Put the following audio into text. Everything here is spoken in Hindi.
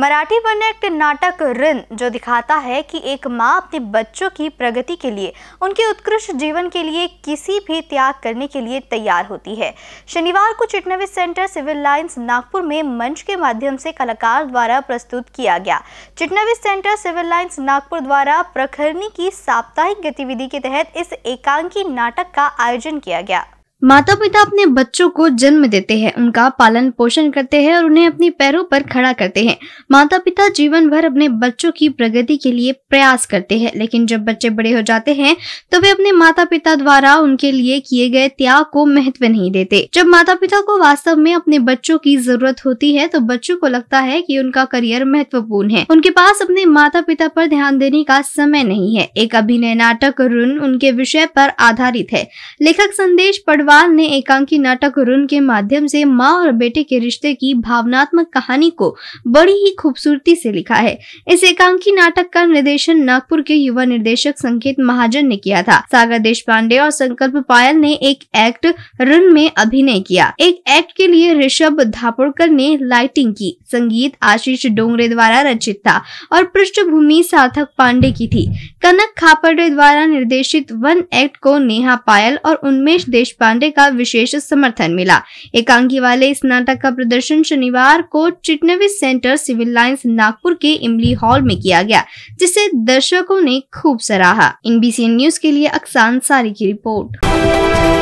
मराठी पर एक नाटक ऋण जो दिखाता है कि एक माँ अपने बच्चों की प्रगति के लिए उनके उत्कृष्ट जीवन के लिए किसी भी त्याग करने के लिए तैयार होती है शनिवार को Chitnavis centre civil lines Nagpur में मंच के माध्यम से कलाकार द्वारा प्रस्तुत किया गया Chitnavis centre civil lines Nagpur द्वारा प्रखरनी की साप्ताहिक गतिविधि के तहत इस एकांकी नाटक का आयोजन किया गया माता पिता अपने बच्चों को जन्म देते हैं उनका पालन पोषण करते हैं और उन्हें अपने पैरों पर खड़ा करते हैं माता पिता जीवन भर अपने बच्चों की प्रगति के लिए प्रयास करते हैं लेकिन जब बच्चे बड़े हो जाते हैं तो वे अपने माता पिता द्वारा उनके लिए किए गए त्याग को महत्व नहीं देते जब माता पिता को वास्तव में अपने बच्चों की जरूरत होती है तो बच्चों को लगता है की उनका करियर महत्वपूर्ण है उनके पास अपने माता पिता पर ध्यान देने का समय नहीं है एक अभिनय नाटक रुन उनके विषय पर आधारित है लेखक संदेश पढ़वा अग्रवाल ने एकांकी नाटक ऋण के माध्यम से माँ और बेटे के रिश्ते की भावनात्मक कहानी को बड़ी ही खूबसूरती से लिखा है इस एकांकी नाटक का निर्देशन नागपुर के युवा निर्देशक संकेत महाजन ने किया था सागर देश पांडे और संकल्प पायल ने एक एक्ट रुन में अभिनय किया एक एक्ट के लिए ऋषभ धापोड़कर ने लाइटिंग की संगीत आशीष डोंगरे द्वारा रचित था और पृष्ठभूमि सार्थक पांडे की थी कनक खापड़े द्वारा निर्देशित वन एक्ट को नेहा पायल और उन्मेष देश पांडे का विशेष समर्थन मिला एकांकी वाले इस नाटक का प्रदर्शन शनिवार को Chitnavis centre civil lines Nagpur के इमली हॉल में किया गया जिसे दर्शकों ने खूब सराहा इन न्यूज के लिए अक्सान सारी की रिपोर्ट